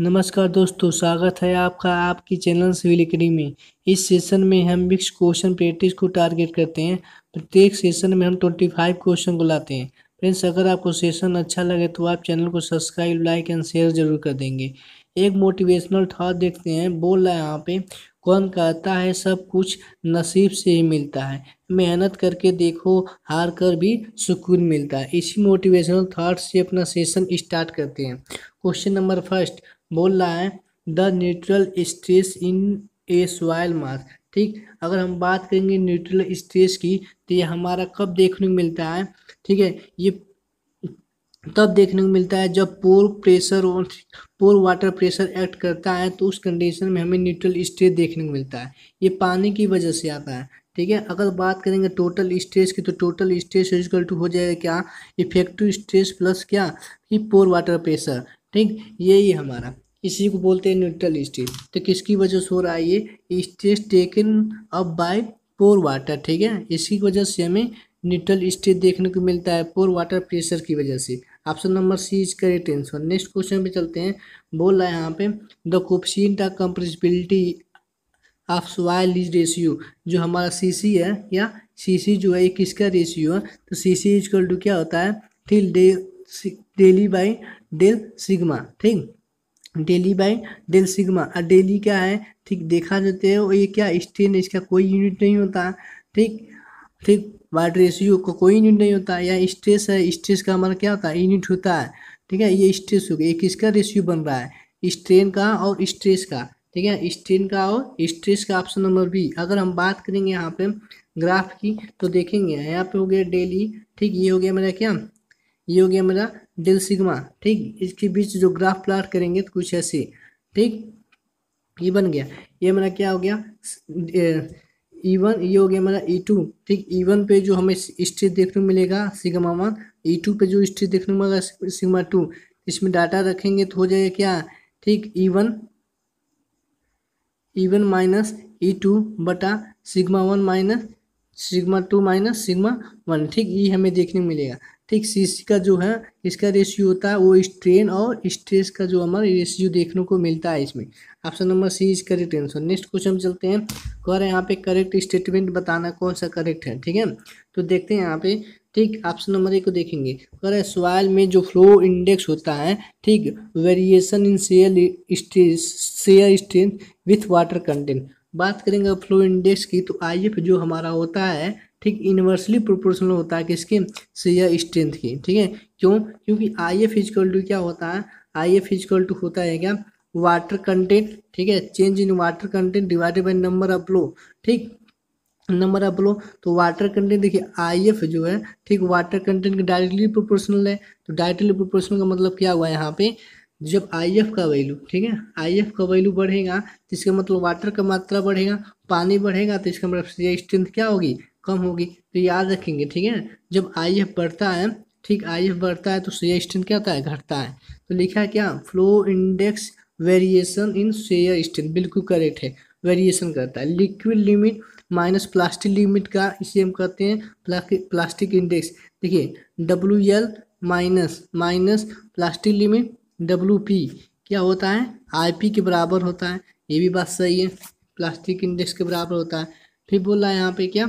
नमस्कार दोस्तों स्वागत है आपका आपकी चैनल सिविल अकेडमी में इस सेशन में हम मिक्स क्वेश्चन प्रैक्टिस को टारगेट करते हैं प्रत्येक सेशन में हम ट्वेंटी फाइव क्वेश्चन को लाते हैं फ्रेंड्स अगर आपको सेशन अच्छा लगे तो आप चैनल को सब्सक्राइब लाइक एंड शेयर जरूर कर देंगे एक मोटिवेशनल था देखते हैं बोल रहा है यहाँ पे कौन कहता है सब कुछ नसीब से ही मिलता है मेहनत करके देखो हार कर भी सुकून मिलता है इसी मोटिवेशनल थाट से अपना सेशन स्टार्ट करते हैं क्वेश्चन नंबर फर्स्ट बोल रहा है the neutral stress in a soil mass ठीक अगर हम बात करेंगे न्यूट्रल स्ट्रेस की तो ये हमारा कब देखने को मिलता है ठीक है ये तब देखने को मिलता है जब pore pressure pore water pressure act करता है तो उस कंडीशन में हमें न्यूट्रल स्ट्रेस देखने को मिलता है ये पानी की वजह से आता है ठीक है अगर बात करेंगे टोटल स्ट्रेस की तो टोटल स्ट्रेस इजकल टू हो जाएगा क्या इफेक्टिव स्ट्रेस प्लस क्या कि पोर वाटर प्रेशर ठीक यही हमारा इसी को बोलते हैं न्यूट्रल स्टेट तो किसकी वजह से हो रहा है ये state taken up by pore water ठीक है इसी की वजह से हमें न्यूट्रल स्टेट देखने को मिलता है पोर वाटर प्रेशर की वजह से option number C is correct answer next question पे चलते हैं बोल रहा है यहाँ पे द कोपसिन का compressibility of soil is ratio जो हमारा सीसी है या सीसी जो है ये किसका रेशियो है तो सीसी इक्वल टू क्या होता है डेली बाई डेल सिग्मा ठीक डेली बाय डेल सिग्मा और डेली क्या है ठीक देखा जाते हैं ये क्या स्ट्रेन इसका कोई यूनिट नहीं होता ठीक ठीक वाट रेशियो का को कोई यूनिट नहीं होता या स्ट्रेस है स्ट्रेस का हमारा क्या होता है यूनिट होता है ठीक है ये स्ट्रेस हो गया ये किसका रेशियो बन रहा है स्ट्रेन का और स्ट्रेस का ठीक है स्ट्रेन का और स्ट्रेस का ऑप्शन नंबर बी अगर हम बात करेंगे यहाँ पे ग्राफ की तो देखेंगे यहाँ पे हो गया डेली ठीक ये हो गया मेरा क्या ये हो गया मेरा डेल सिग्मा ठीक इसके बीच जो ग्राफ प्लाट करेंगे तो कुछ ऐसे ठीक ये बन गया ये मेरा क्या हो गया ई वन e ये हो गया मेरा ई e टू ठीक ई e वन पे जो हमें स्टेज देखने को मिलेगा सिग्मा वन ई टू पे जो स्टेज देखने को मिलेगा सिग्मा टू इसमें डाटा रखेंगे तो हो जाएगा क्या ठीक E one E one minus E two बटा sigma one minus sigma two minus sigma one ठीक ये हमें देखने को मिलेगा ठीक सी सी का जो है इसका रेशियो होता है वो स्ट्रेन और स्ट्रेस का जो हमारा रेशियो देखने को मिलता है इसमें option number C is correct answer next question हम चलते हैं कह रहे हैं यहाँ पे करेक्ट स्टेटमेंट बताना कौन सा करेक्ट है ठीक है तो देखते हैं यहाँ पे ठीक ऑप्शन नंबर एक को देखेंगे कह रहे सॉयल में जो फ्लो इंडेक्स होता है ठीक variation in shear stress shear strain with water content बात करेंगे फ्लो इंडेक्स की तो आई एफ जो हमारा होता है ठीक इन्वर्सली प्रोपोर्शनल होता है किसके या स्ट्रेंथ की ठीक है क्यों क्योंकि आई एफ इजकल टू क्या होता है आई एफ इजकल टू होता है क्या वाटर कंटेंट ठीक है change in water content divided by number of लो ठीक नंबर ऑफ लो तो वाटर कंटेंट देखिए आई एफ जो है ठीक वाटर कंटेंट के डायरेक्टली प्रोपोर्शनल है तो डायरेक्टली प्रोपोर्शनल का मतलब क्या हुआ यहाँ पे तो जब आई एफ का वैल्यू ठीक है आई एफ का वैल्यू बढ़ेगा तो इसका मतलब वाटर का मात्रा बढ़ेगा पानी बढ़ेगा तो इसका मतलब स्ट्रेंथ क्या होगी कम होगी तो याद रखेंगे ठीक है जब आई एफ बढ़ता है ठीक आई एफ बढ़ता है तो शेयर स्ट्रेंथ क्या होता है घटता है तो लिखा क्या flow index variation in shear strength बिल्कुल करेक्ट है वेरिएशन करता है liquid limit minus plastic limit का इसे हम कहते हैं प्लास्टिक इंडेक्स देखिए W L minus minus plastic limit W P क्या होता है आई पी के बराबर होता है ये भी बात सही है प्लास्टिक इंडेक्स के बराबर होता है फिर बोल रहा है यहाँ पे क्या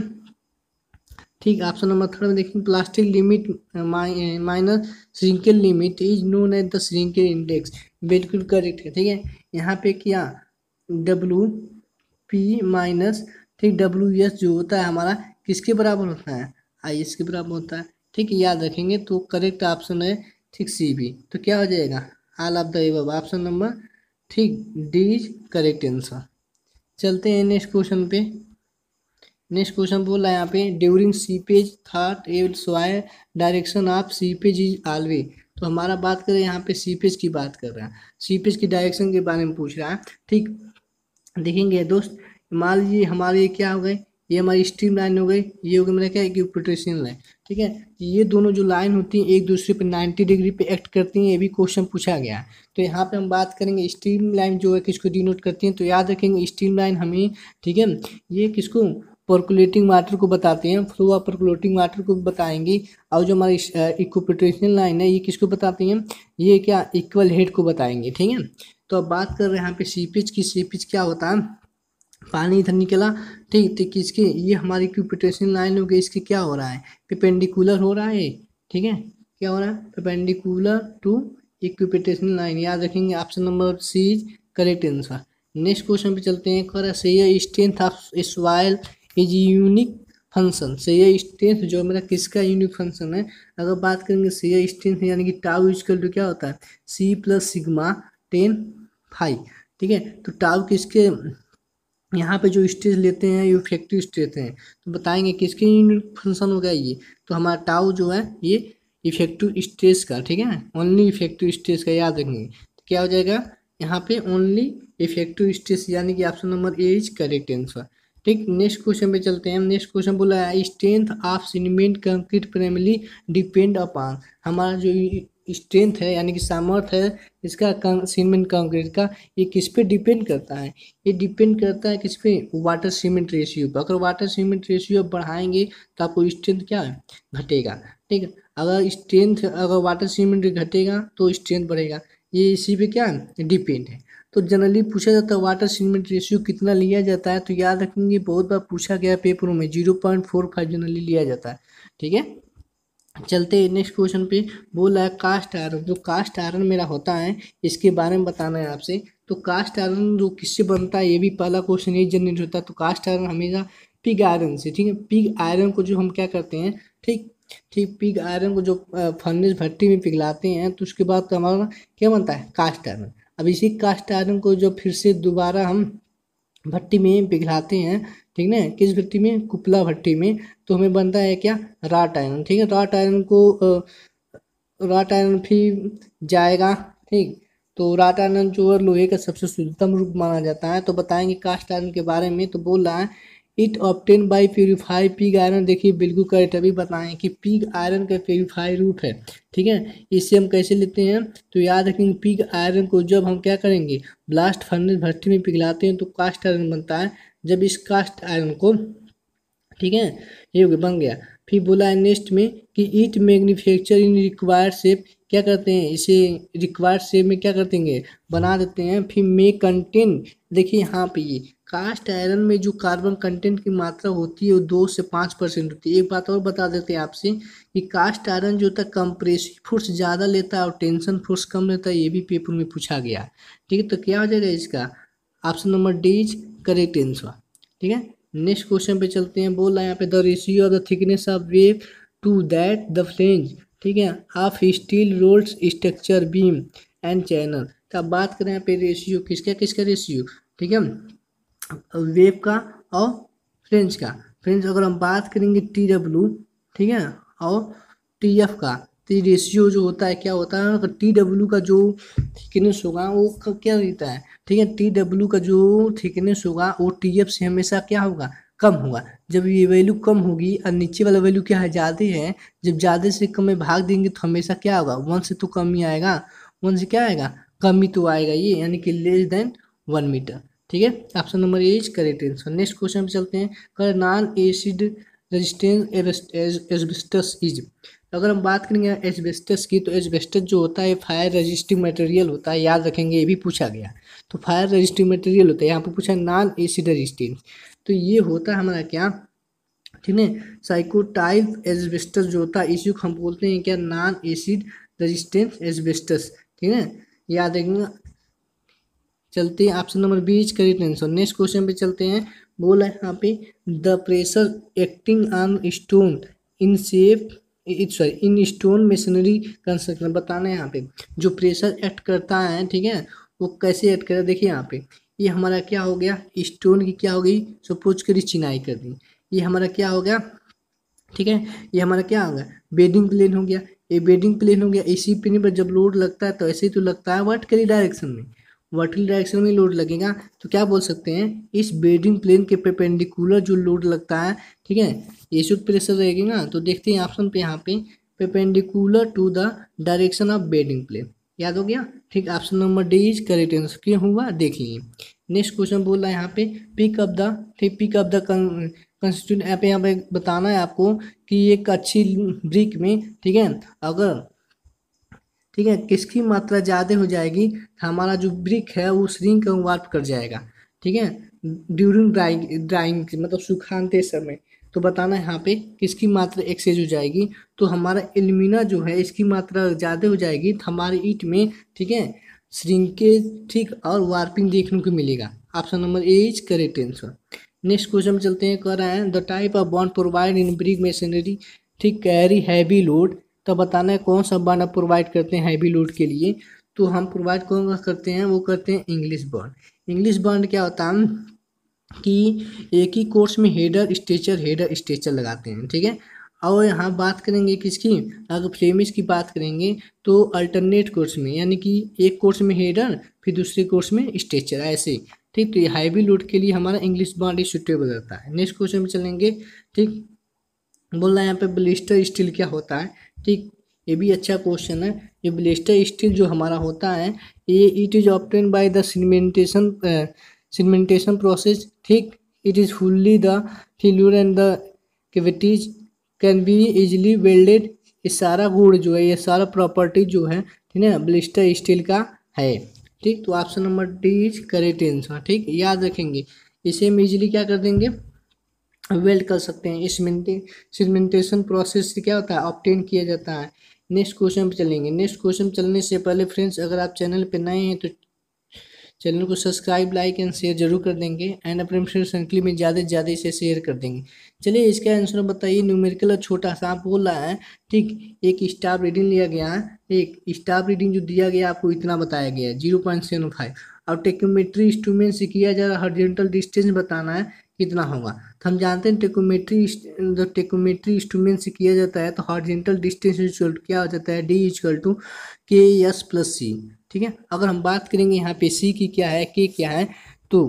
ठीक ऑप्शन नंबर थर्ड में देखेंगे plastic limit minus shrinkage limit is known at the shrinkage index बिल्कुल करेक्ट है ठीक है यहाँ पे क्या डब्लू पी माइनस ठीक डब्लू एस जो होता है हमारा किसके बराबर होता है आई एस के बराबर होता है ठीक याद रखेंगे तो करेक्ट ऑप्शन है ठीक सी भी तो क्या हो जाएगा all of the above option number ठीक डी इज करेक्ट आंसर चलते हैं नेक्स्ट क्वेश्चन पे नेक्स्ट क्वेश्चन बोला यहाँ पे during seepage third add sway direction of seepage is always तो हमारा बात करें यहाँ पे सीपेज की बात कर रहा है सीपेज की डायरेक्शन के बारे में पूछ रहा है ठीक देखेंगे दोस्त मान लीजिए हमारे क्या हो गए ये हमारी स्ट्रीम लाइन हो गई ये हो गई मैंने क्या इक्विपोटेशन लाइन ठीक है ये दोनों जो लाइन होती हैं एक दूसरे पे 90 डिग्री पे एक्ट करती हैं ये भी क्वेश्चन पूछा गया है तो यहाँ पे हम बात करेंगे स्ट्रीम लाइन जो है किसको डिनोट करती हैं तो याद रखेंगे स्ट्रीम लाइन हमें ठीक है ये किसको परकुलेटिंग वाटर को बताते हैं फ्लो ऑफ परकुलेटिंग वाटर को बताएंगे और जो हमारी इक्विपोटेशन लाइन है ये किसको बताते हैं ये क्या इक्वल हेड को बताएंगे ठीक है तो अब बात कर रहे हैं यहाँ पे सीपेज की सीपेज क्या होता है पानी इधर निकला ठीक ठीक तो इसके ये हमारी क्यूपिटेशन लाइन हो गई इसके क्या हो रहा है पेपेंडिकुलर हो रहा है ठीक है क्या हो रहा है पेपेंडिकुलर टू इक्विपिटेशन लाइन याद रखेंगे option number C is correct answer next question पे चलते हैं कर shear strength of soil is unique function shear strength जो मेरा किसका यूनिक फंक्शन है अगर बात करेंगे सही स्ट्रेंथ यानी कि टाव यूज कर क्या होता है C plus sigma tan phi ठीक है तो टाव किसके यहाँ पे जो स्टेज लेते हैं ये इफेक्टिव स्टेज हैं तो बताएंगे किसके यूनिट फंक्शन होगा ये तो हमारा टाउ जो है ये इफेक्टिव स्टेज का ठीक है ओनली इफेक्टिव स्टेज का याद रखेंगे तो क्या हो जाएगा यहाँ पे ओनली इफेक्टिव स्टेज यानी कि option number A is correct answer ठीक नेक्स्ट क्वेश्चन पे चलते हैं नेक्स्ट क्वेश्चन बोला है strength of cement concrete primarily depend upon हमारा जो स्ट्रेंथ है यानी कि सामर्थ है इसका सीमेंट कंक्रीट का ये किस पे डिपेंड करता है ये डिपेंड करता है किस पे वाटर सीमेंट रेशियो पर अगर वाटर सीमेंट रेशियो बढ़ाएंगे तो आपको स्ट्रेंथ क्या है घटेगा ठीक है अगर स्ट्रेंथ अगर वाटर सीमेंट घटेगा तो स्ट्रेंथ बढ़ेगा ये इसी पे क्या है डिपेंड है तो जनरली पूछा जाता है वाटर सीमेंट रेशियो कितना लिया जाता है तो याद रखेंगे बहुत बार पूछा गया पेपरों में zero point four five generally लिया जाता है ठीक है चलते हैं नेक्स्ट क्वेश्चन पे बोला है कास्ट आयरन जो कास्ट आयरन मेरा होता है इसके बारे में बताना है आपसे तो कास्ट आयरन जो किससे बनता है ये भी पहला क्वेश्चन यही जनरेट होता है तो कास्ट आयरन हमेशा पिग आयरन से ठीक है पिग आयरन को जो हम क्या करते हैं ठीक ठीक पिग आयरन को जो फर्नेस भट्टी में पिघलाते हैं तो उसके बाद हमारा क्या बनता है कास्ट आयरन अब इसी कास्ट आयरन को जो फिर से दोबारा हम भट्टी में पिघलाते हैं ठीक है किस भट्टी में कुपला भट्टी में तो हमें बनता है क्या राट आयरन ठीक है तो राट आयरन को राट आयरन भी जाएगा ठीक तो राट आयरन जो है लोहे का सबसे शुद्धतम रूप माना जाता है तो बताएंगे कास्ट आयरन के बारे में तो बोल रहा है it obtain by purify pig iron देखिए बिल्कुल करेक्ट अभी बताएं कि पिग आयरन का प्योरीफाई रूप है ठीक है इसे हम कैसे लेते हैं तो याद रखेंगे पिग आयरन को जब हम क्या करेंगे ब्लास्ट फर्नेस भट्टी में पिघलाते हैं तो कास्ट आयरन बनता है जब इस कास्ट आयरन को ठीक है ये हो गया बन गया फिर बोला है नेक्स्ट में कि it manufacture in required shape क्या करते हैं इसे रिक्वायर्ड शेप में क्या करते हैं बना देते हैं फिर मे कंटेन देखिए यहाँ पे ये कास्ट आयरन में जो कार्बन कंटेंट की मात्रा होती है वो दो से पाँच परसेंट होती है एक बात और बता देते हैं आपसे कि कास्ट आयरन जो होता है कंप्रेसिव फोर्स ज़्यादा लेता है और टेंशन फोर्स कम लेता है ये भी पेपर में पूछा गया ठीक है तो क्या हो जाएगा इसका option number D is correct answer ठीक है नेक्स्ट क्वेश्चन पे चलते हैं बोल रहा है यहाँ पे the ratio of the thickness of web to that the flange ठीक है of steel rolls structure beam and channel तो बात करें यहाँ पे रेशियो किसका किसका रेशियो ठीक है वेब का और फ्रेंच का फ्रेंच अगर हम बात करेंगे टी डब्ल्यू ठीक है और टी एफ का तो रेशियो जो होता है क्या होता है अगर टी डब्ल्यू का जो थिकनेस होगा वो क्या रहता है ठीक है टी डब्ल्यू का जो थिकनेस होगा वो टी एफ से हमेशा क्या होगा कम होगा जब ये वैल्यू कम होगी और नीचे वाला वैल्यू क्या है ज़्यादा है जब ज़्यादा से कम में भाग देंगे तो हमेशा क्या होगा वन से तो कम ही आएगा वन से क्या आएगा कम ही तो आएगा ये यानी कि लेस देन वन मीटर ठीक है option number A is correct answer next question पे चलते हैं कर non acid resistance asbestos is अगर हम बात करेंगे एजबेस्टस की तो एजबेस्टस जो होता है फायर रजिस्टिंग मटेरियल होता है याद रखेंगे ये भी पूछा गया तो फायर रजिस्टिंग मटेरियल होता है यहाँ पर पूछा नॉन एसिड रजिस्टेंस तो ये होता है हमारा क्या ठीक है साइकोटाइप एजबेस्टस जो होता है इसी को हम बोलते हैं क्या नॉन एसिड रजिस्टेंस एजबेस्टस ठीक है याद रखेंगे चलते हैं option number B is correct answer next question पे चलते हैं बोला है यहाँ पे the pressure acting on stone in safe sorry in stone masonry construction बताना है यहाँ पे जो प्रेशर एक्ट करता है ठीक है वो कैसे एक्ट करे देखिए यहाँ पे ये हमारा क्या हो गया स्टोन की क्या हो गई सपोज करी चिनाई कर दी ये हमारा क्या हो गया ठीक है ये हमारा क्या हो गया बेडिंग प्लेन हो गया ये बेडिंग प्लेन हो गया इसी प्लेन पर जब लोड लगता है तो ऐसे ही तो लगता है वर्ट करी डायरेक्शन में वर्टिकल डायरेक्शन में लोड लगेगा तो क्या बोल सकते हैं इस बेडिंग प्लेन के पेपेंडिकुलर जो लोड लगता है ठीक है ये शुद्ध प्रेशर रहेगी ना तो देखते हैं ऑप्शन पे यहाँ पे perpendicular to the direction of bedding plane याद हो गया ठीक option number D is correct answer क्यों हुआ देख लिए नेक्स्ट क्वेश्चन बोल रहा है यहाँ पे पिक अप द ठीक पिक अप द कंस्टिट्यूट यहाँ पे यहाँ पे बताना है आपको कि एक अच्छी ब्रिक में ठीक है अगर ठीक है किसकी मात्रा ज़्यादा हो जाएगी तो हमारा जो ब्रिक है वो श्रिंक वार्प कर जाएगा ठीक है ड्यूरिंग ड्राइंग ड्राइंग मतलब सुखानते समय तो बताना यहाँ पे किसकी मात्रा एक्सेज हो जाएगी तो हमारा एलमिना जो है इसकी मात्रा ज़्यादा हो जाएगी तो हमारे ईट में ठीक है श्रिंकेज ठीक और वार्पिंग देखने को मिलेगा option number A is correct answer next question में चलते हैं कह रहे हैं the type of bond provide in brick masonry ठीक कैरी हैवी लोड तो बताना है कौन सा वर्ड आप प्रोवाइड करते हैं हैवी लोड के लिए तो हम प्रोवाइड कौन करते हैं वो करते हैं इंग्लिश वर्ड इंग्लिश वर्ड क्या होता है कि एक ही कोर्स में हेडर स्टेचर हेडर स्टेचर लगाते हैं ठीक है और यहाँ बात करेंगे किसकी अगर फ्लेमिश की बात करेंगे तो अल्टरनेट कोर्स में यानी कि एक कोर्स में हेडर फिर दूसरे कोर्स में स्टेचर ऐसे ठीक तो ये हाईवी लोड के लिए हमारा इंग्लिश बॉन्ड ही सुटेबल रहता है नेक्स्ट क्वेश्चन में चलेंगे ठीक बोल रहा है यहाँ पे ब्लिस्टर स्टील क्या होता है ठीक ये भी अच्छा क्वेश्चन है ये ब्लेस्टर स्टील जो हमारा होता है ये it is obtained by the cementation cementation process ठीक it is fully the failure and the cavities can be easily welded ये सारा गुड़ जो है ये सारा प्रॉपर्टी जो है ठीक है ब्लिस्टर स्टील का है ठीक तो option number D is correct answer ठीक याद रखेंगे इसे हम इजिली क्या कर देंगे वेल्ड कर सकते हैं सीमेंटेशन प्रोसेस से क्या होता है ऑप्टेन किया जाता है नेक्स्ट क्वेश्चन पर चलेंगे नेक्स्ट क्वेश्चन चलने से पहले फ्रेंड्स अगर आप चैनल पर नए हैं तो चैनल को सब्सक्राइब लाइक एंड शेयर जरूर कर देंगे एंड अपने फ्रेंड सर्कल में ज़्यादा से ज़्यादा इसे शेयर कर देंगे चलिए इसका आंसर बताइए न्यूमेरिकल और छोटा सा आप बोल रहा है ठीक एक स्टाफ रीडिंग लिया गया है एक स्टाफ रीडिंग जो दिया गया आपको इतना बताया गया है जीरो पॉइंट सेवन फाइव और टेक्नोमेट्री इंस्ट्रूमेंट से किया जा रहा हॉर्जेंटल डिस्टेंस बताना है कितना होगा तो हम जानते हैं टेकोमेट्री जो टेकोमेट्री इंस्ट्रूमेंट से किया जाता है तो हॉर्जेंटल डिस्टेंस इक्वल टू क्या हो जाता है D equal to K S plus C ठीक है अगर हम बात करेंगे यहाँ पे सी की क्या है के क्या है तो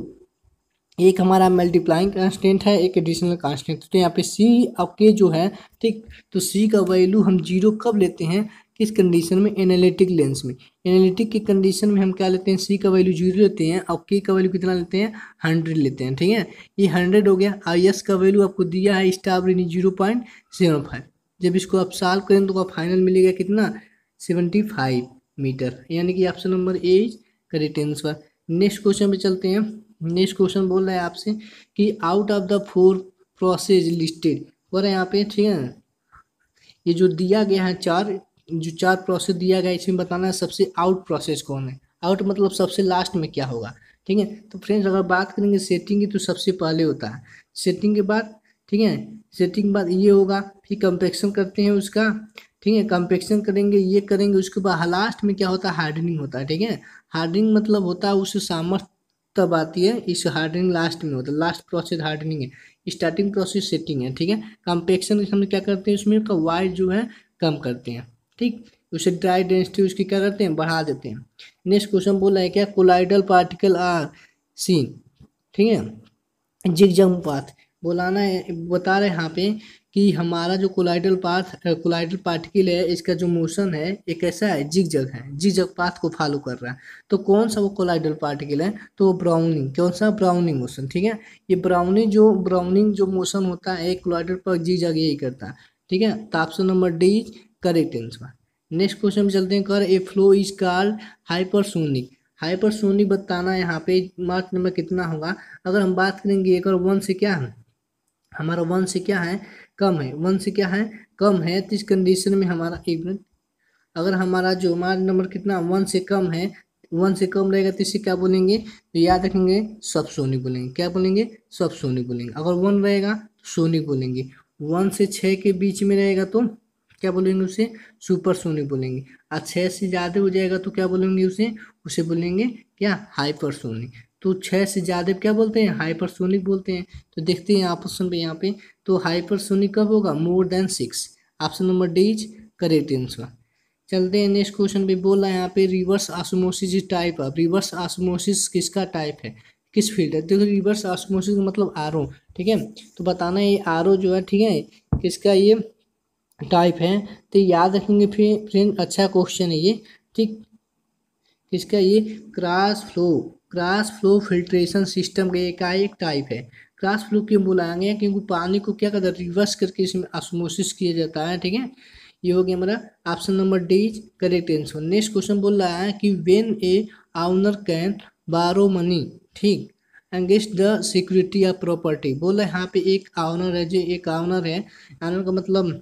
एक हमारा मल्टीप्लाइंग कांस्टेंट है एक एडिशनल कांस्टेंट तो यहाँ पे सी और के जो है ठीक तो सी का वैल्यू हम जीरो कब लेते हैं किस कंडीशन में एनालिटिक लेंस में एनालिटिक की कंडीशन में हम क्या लेते हैं सी का वैल्यू जीरो लेते हैं और के का वैल्यू कितना लेते हैं हंड्रेड लेते हैं ठीक है ये हंड्रेड हो गया आई एस का वैल्यू आपको दिया है staff zero point seven five जब इसको आप सॉल्व करें तो आप फाइनल मिलेगा कितना सेवेंटी फाइव मीटर यानी कि option number A is correct answer next question पे चलते हैं नेक्स्ट क्वेश्चन बोल रहा है आपसे कि out of the four process listed हैं यहाँ पे ठीक है ये जो दिया गया है चार जो चार प्रोसेस दिया गया इसमें बताना है सबसे आउट प्रोसेस कौन है आउट मतलब सबसे लास्ट में क्या होगा ठीक है तो फ्रेंड्स अगर बात करेंगे सेटिंग की तो सबसे पहले होता है सेटिंग के बाद ठीक है सेटिंग के बाद ये होगा फिर कंपेक्शन करते हैं उसका ठीक है कंपेक्शन करेंगे ये करेंगे उसके बाद लास्ट में क्या होता है हार्डनिंग होता है ठीक है हार्डनिंग मतलब होता है उससे सामर्थ्य तब आती है इस हार्डनिंग लास्ट में होता है लास्ट प्रोसेस हार्डनिंग है स्टार्टिंग प्रोसेस सेटिंग है ठीक है कंपेक्शन हम क्या करते हैं उसमें का तो वायर जो है कम करते हैं ठीक उसे ड्राई डेंसिटी उसकी क्या करते हैं बढ़ा देते हैं नेक्स्ट क्वेश्चन बोला है क्या कोलाइडल पार्टिकल आर सीन ठीक है जिग जम पाथ बोलाना है बता रहे यहाँ पे कि हमारा जो कोलाइडल पाथ कोलाइडल पार्टिकल है इसका जो मोशन है ये कैसा है जिग जग है जिग जग पाथ को फॉलो कर रहा है तो कौन सा वो कोलाइडल पार्टिकल है तो वो ब्राउनिंग कौन सा ब्राउनिंग मोशन ठीक है ये ब्राउनिंग जो ब्राउनिंग जो मोशन होता है कोलाइडल पर जिग जग यही करता है ठीक है तो option number D correct answer next question में चलते हैं कर a flow is called hypersonic hypersonic बताना यहाँ पे मार्क नंबर कितना होगा अगर हम बात करेंगे एक और वन से क्या है हमारा वन से क्या है कम है वन से क्या है कम है तो इस कंडीशन में हमारा एक मिनट अगर हमारा जो मार्क नंबर कितना वन से कम है वन से कम रहेगा तो इसे क्या बोलेंगे तो याद रखेंगे सब सोनिक बोलेंगे क्या बोलेंगे सब सोनिक बोलेंगे अगर वन रहेगा तो सोनिक बोलेंगे वन से छः के बीच में रहेगा तो क्या बोलेंगे उसे सुपर सोनिक बोलेंगे और छः से ज़्यादा हो जाएगा तो क्या बोलेंगे उसे उसे बोलेंगे क्या हाइपर सोनिक तो छः से ज़्यादा क्या बोलते हैं हाइपर सोनिक बोलते हैं तो देखते हैं ऑप्शन पे यहाँ पे तो हाइपर सोनिक कब होगा more than six option number D is correct answer चलते हैं नेक्स्ट क्वेश्चन पे बोल रहा है यहाँ पे रिवर्स आसमोसिस टाइप है रिवर्स आसमोसिस किसका टाइप है किस फील्ड है देखो रिवर्स आसमोसिस मतलब आर ठीक है तो बताना है ये आर जो है ठीक है किसका ये टाइप है तो याद रखेंगे फिर फ्रेंड अच्छा क्वेश्चन है ये ठीक किसका ये cross flow cross flow filtration system का एक टाइप है क्रॉस फ्लो क्यों बुलाएंगे क्योंकि पानी को क्या करता है रिवर्स करके इसमें ऑस्मोसिस किया जाता है ठीक है ये हो गया हमारा option number D is correct answer next question बोल रहा है कि when a owner can borrow money ठीक against the security of property बोला यहाँ पे एक आउनर है जो एक आउनर है आउनर का मतलब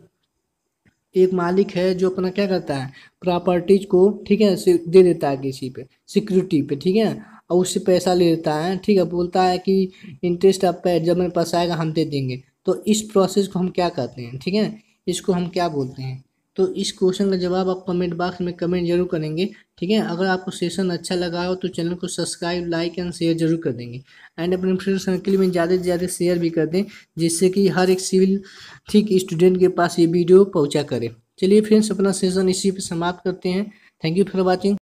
एक मालिक है जो अपना क्या करता है प्रॉपर्टीज को ठीक है दे देता है किसी पे सिक्योरिटी पे ठीक है और उससे पैसा ले लेता है ठीक है बोलता है कि इंटरेस्ट आप पे जब मेरे पास आएगा हम दे देंगे तो इस प्रोसेस को हम क्या कहते हैं ठीक है इसको हम क्या बोलते हैं तो इस क्वेश्चन का जवाब आप कमेंट बॉक्स में कमेंट जरूर करेंगे ठीक है अगर आपको सेशन अच्छा लगा हो तो चैनल को सब्सक्राइब लाइक एंड शेयर जरूर कर देंगे एंड अपने फ्रेंड सर्किल में ज़्यादा से ज़्यादा शेयर भी कर दें जिससे कि हर एक सिविल ठीक स्टूडेंट के पास ये वीडियो पहुँचा करें चलिए फ्रेंड्स अपना सेशन इसी पर समाप्त करते हैं थैंक यू फॉर वॉचिंग